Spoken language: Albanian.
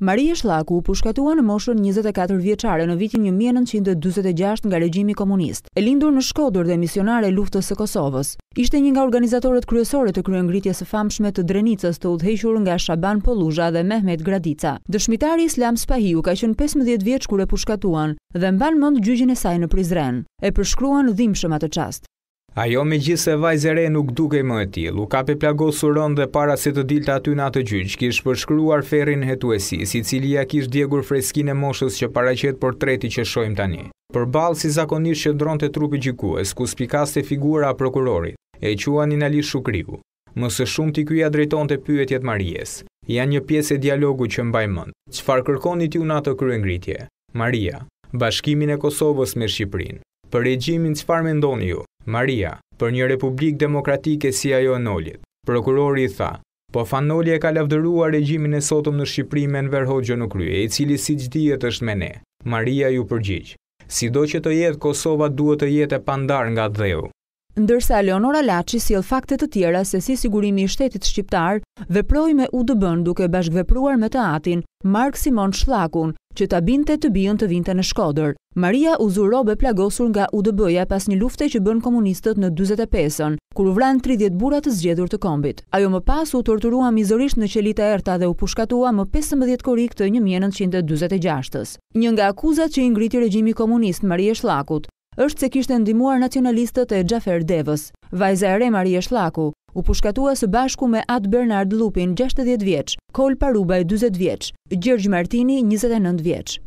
Maria Shlaku u po pushkatua në moshën 24 vjeqare në vitin 1926 nga regjimi komunist, e lindur në shkodur dhe misionare luftës e Kosovës. Ishte një nga organizatorët kryesore të kryengritjes e famshme të drenicës të udhejshur nga Shaban Polusha dhe Mehmet Gradica. Dëshmitari Islam Spahiu ka qënë 15 vjeqë kure pushkatuan dhe mban mund gjygjën e saj në Prizren. E përshkruan dhimshëm atë qast. Ajo me gjithë se vajzere nuk duke më e tilë, u kape plagosu rënd dhe para se të dilë të aty në atë gjyqë, kish përshkruar ferin hetuesi, si cilia kish djegur freskin e moshës që paracet për treti që shojmë tani. Për balë si zakonisht që dronë të trupi gjikues, ku spikaste figura a prokurorit, e qua një nali shukriu. Mësë shumë t'i kuja drejton të pyetjet Marijes. Janë një piesë e dialogu që mbaj mënd. Qfar kërkoni t'ju në atë kryengritje? Maria, bashkimin e Kosovës me Shqiprin. Për regjimin qfar me ndoni ju? Maria, për një republikë demokratike si ajo në Ollit. Prokurori i tha, po Fanoli e ka lavdëruar regjimin e sotëm në Shqipëri me Enver Hoxhën në krye, i cili siç dihet është me ne. Maria ju përgjigj. do që të jetë Kosova duhet të jetë e pandar nga dheu. Ndërsa Leonora Laçi lë faktet të tjera se si sigurimi i shtetit shqiptar veproi me u dëbën duke bashkëvepruar me të atin Mark Simon Shllakun, që ta binte të bion të vinte në Shkodër. Maria u zur robe plagosur nga UDB-ja pas një lufte që bën komunistët në 45-ën, kur u vran 30 burra të zgjedhur të kombit. Ajo më pas u torturua mizorisht në qelitë erta dhe u pushkatua më 15 korrik të 1946 ës Një nga akuzat që i ngriti regjimi komunist Maria Shlakut, është se kishte ndihmuar nacionalistët e Gjafer Devës. Vajza e re Maria Shllaku u pushkatua së bashku me Ad Bernard Lupin 60 vjeç, Kol Parubaj 40 vjeç, Gjergj Martini 29 vjeç.